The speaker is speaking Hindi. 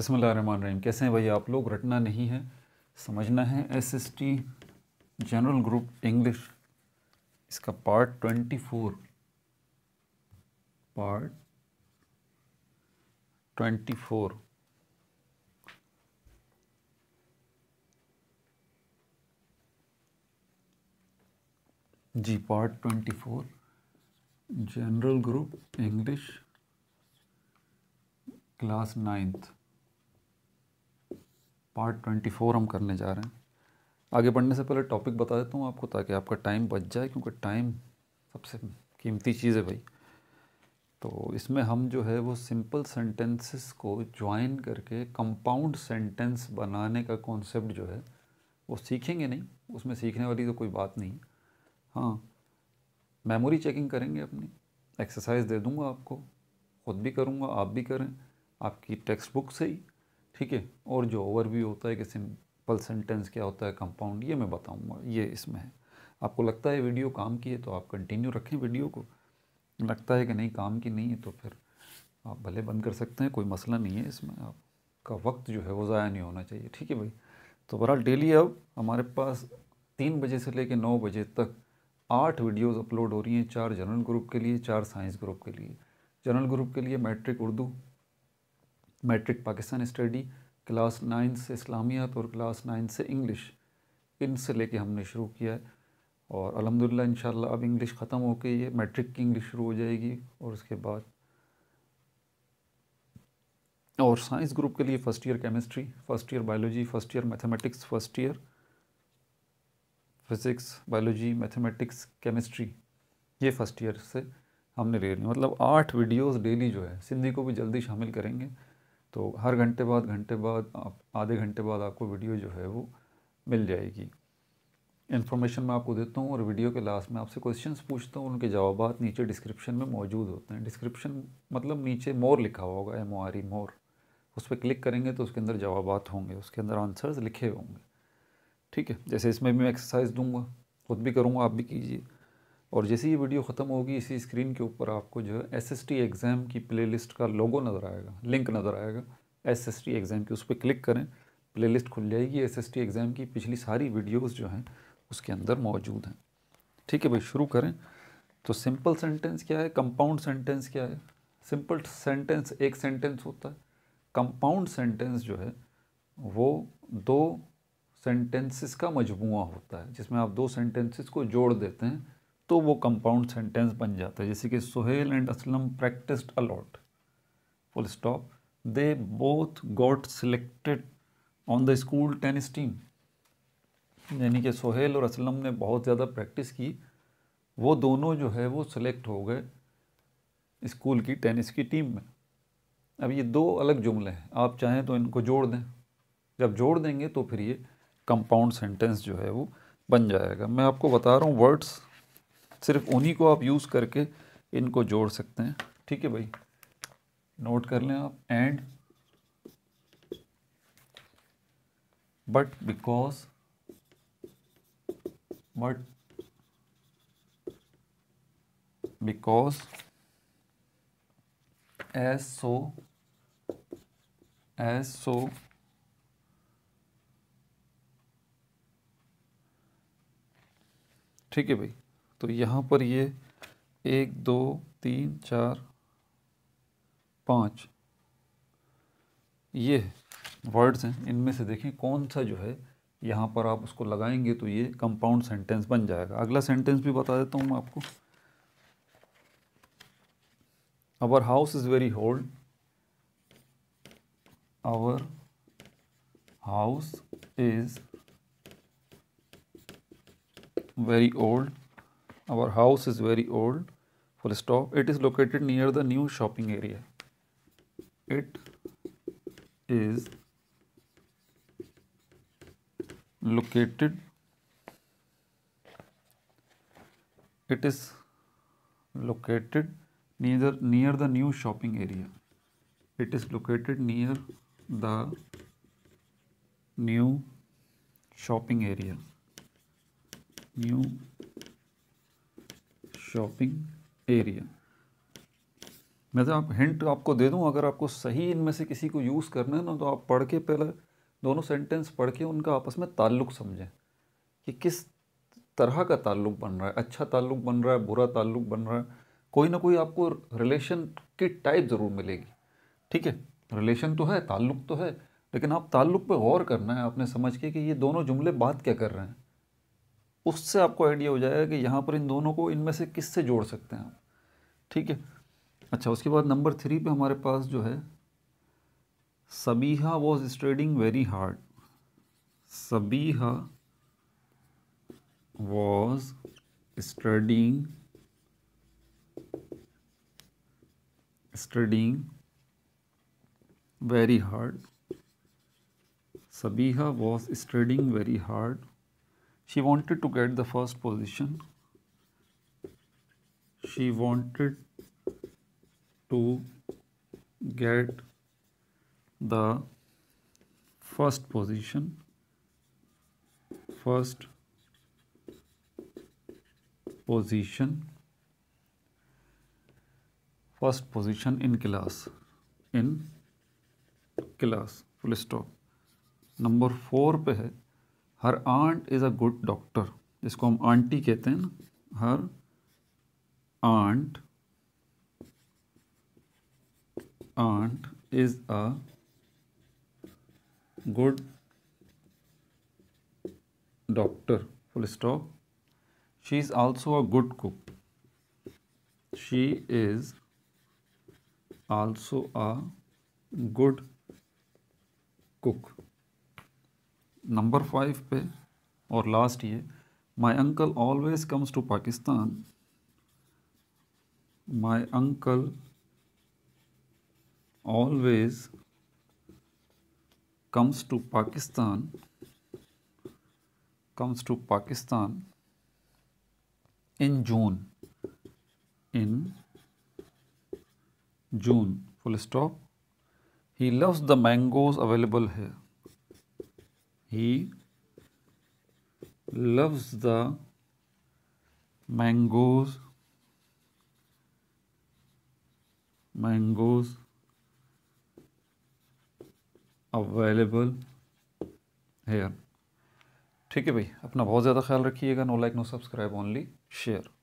रहीम कैसे हैं भाई आप लोग रटना नहीं है समझना है S S T general group English इसका part twenty four part twenty four जी part twenty four general group English class ninth part twenty four हम करने जा रहे हैं आगे बढ़ने से पहले टॉपिक बता देता हूँ आपको ताकि आपका टाइम बच जाए क्योंकि टाइम सबसे कीमती चीज़ है भाई तो इसमें हम जो है वो सिंपल सेंटेंसेस को ज्वाइन करके कंपाउंड सेंटेंस बनाने का कॉन्सेप्ट जो है वो सीखेंगे नहीं उसमें सीखने वाली तो कोई बात नहीं हाँ मेमोरी चेकिंग करेंगे अपनी एक्सरसाइज दे दूँगा आपको ख़ुद भी करूँगा आप भी करें आपकी टेक्स्ट बुक से ही ठीक है और जो ओवरव्यू होता है कि सिंपल सेंटेंस क्या होता है कंपाउंड ये मैं बताऊँगा ये इसमें है आपको लगता है वीडियो काम की है तो आप कंटिन्यू रखें वीडियो को लगता है कि नहीं काम की नहीं है तो फिर आप भले बंद कर सकते हैं कोई मसला नहीं है इसमें आपका वक्त जो है वो ज़ाया नहीं होना चाहिए ठीक है भाई तो बहरहाल डेली अब हमारे पास तीन बजे से लेकर नौ बजे तक आठ वीडियोज़ अपलोड हो रही हैं चार जनरल ग्रुप के लिए चार साइंस ग्रुप के लिए जनरल ग्रुप के लिए matric Urdu matric Pakistan study class nine से इस्लामियत और क्लास नाइन से इंग्लिश इन से लेके हमने शुरू किया है और अलहमदिल्ला इन अब इंग्लिश ख़त्म हो के ये मैट्रिक की इंग्लिश शुरू हो जाएगी और उसके बाद और साइंस ग्रुप के लिए first year chemistry first year biology first year mathematics first year physics biology mathematics chemistry ये फ़र्स्ट ईयर से हमने ले रही मतलब आठ वीडियोस डेली जो है सिंधी को भी जल्दी शामिल करेंगे तो हर घंटे बाद घंटे बाद आप आधे घंटे बाद आपको वीडियो जो है वो मिल जाएगी इन्फॉर्मेशन मैं आपको देता हूँ और वीडियो के लास्ट में आपसे क्वेश्चंस पूछता हूँ उनके जवाब नीचे डिस्क्रिप्शन में मौजूद होते हैं डिस्क्रिप्शन मतलब नीचे मोर लिखा होगा एम ओ आर ई मोर उस पर क्लिक करेंगे तो उसके अंदर जवाब होंगे उसके अंदर आंसर्स लिखे होंगे ठीक है जैसे इसमें भी मैं एक्सरसाइज दूंगा खुद भी करूँगा आप भी कीजिए और जैसे ये वीडियो ख़त्म होगी इसी स्क्रीन के ऊपर आपको जो है एस एग्ज़ाम की प्लेलिस्ट का लोगो नज़र आएगा लिंक नज़र आएगा एस एग्ज़ाम की उस पर क्लिक करें प्लेलिस्ट खुल जाएगी एस एग्ज़ाम की पिछली सारी वीडियोज़ जो हैं उसके अंदर मौजूद हैं ठीक है भाई शुरू करें तो सिंपल सेंटेंस क्या है कंपाउंड सेंटेंस क्या है सिंपल सेंटेंस एक सेंटेंस होता है कंपाउंड सेंटेंस जो है वो दो सेंटेंसेस का मजमु होता है जिसमें आप दो सेंटेंसेस को जोड़ देते हैं तो वो कंपाउंड सेंटेंस बन जाता है जैसे कि Suhail and Aslam practised a lot full stop they both got selected on the school tennis team यानी कि सोहेल और असलम ने बहुत ज़्यादा प्रैक्टिस की वो दोनों जो है वो सिलेक्ट हो गए स्कूल की टेनिस की टीम में अब ये दो अलग जुमले हैं आप चाहें तो इनको जोड़ दें जब जोड़ देंगे तो फिर ये कंपाउंड सेंटेंस जो है वो बन जाएगा मैं आपको बता रहा हूँ वर्ड्स सिर्फ उन्हीं को आप यूज़ करके इनको जोड़ सकते हैं ठीक है भाई नोट कर लें आप and but because but because as so as so ठीक है भाई तो यहाँ पर ये एक दो तीन चार पाँच ये वर्ड्स हैं इनमें से देखें कौन सा जो है यहाँ पर आप उसको लगाएंगे तो ये कंपाउंड सेंटेंस बन जाएगा अगला सेंटेंस भी बता देता हूँ मैं आपको our house is very old our house is very old Our house is very old. Full stop. It is located near the new shopping area. It is located it is located near near the new shopping area it is located near the new shopping area new shopping area मैं तो आप हिंट आपको दे दूं अगर आपको सही इनमें से किसी को यूज़ करना है ना तो आप पढ़ के पहले दोनों सेंटेंस पढ़ के उनका आपस में ताल्लुक समझें कि किस तरह का ताल्लुक बन रहा है अच्छा ताल्लुक बन रहा है बुरा ताल्लुक बन रहा है कोई ना कोई आपको रिलेशन की टाइप ज़रूर मिलेगी ठीक है रिलेशन तो है ताल्लुक तो है लेकिन आप ताल्लुक पे गौर करना है आपने समझ के कि ये दोनों जुमले बात क्या कर रहे हैं उससे आपको आइडिया हो जाएगा कि यहाँ पर इन दोनों को इनमें से किससे जोड़ सकते हैं आप ठीक है अच्छा उसके बाद नंबर थ्री पे हमारे पास जो है Sabiha was studying very hard Sabiha was studying studying very hard Sabiha was studying very hard she wanted to get the first position she wanted to get the first position first position first position in class in class. Full stop. Number four. Her aunt is a good doctor जिसको हम आंटी कहते हैं ना her aunt aunt is a good doctor full stop she is also a good cook she is also a good cook number five पे और लास्ट ये my uncle always comes to Pakistan my uncle always comes to Pakistan comes to Pakistan in June in June full stop he loves the mangoes available है he loves the mangoes mangoes available here ठीक है भाई अपना बहुत ज़्यादा ख्याल रखिएगा no like no subscribe only share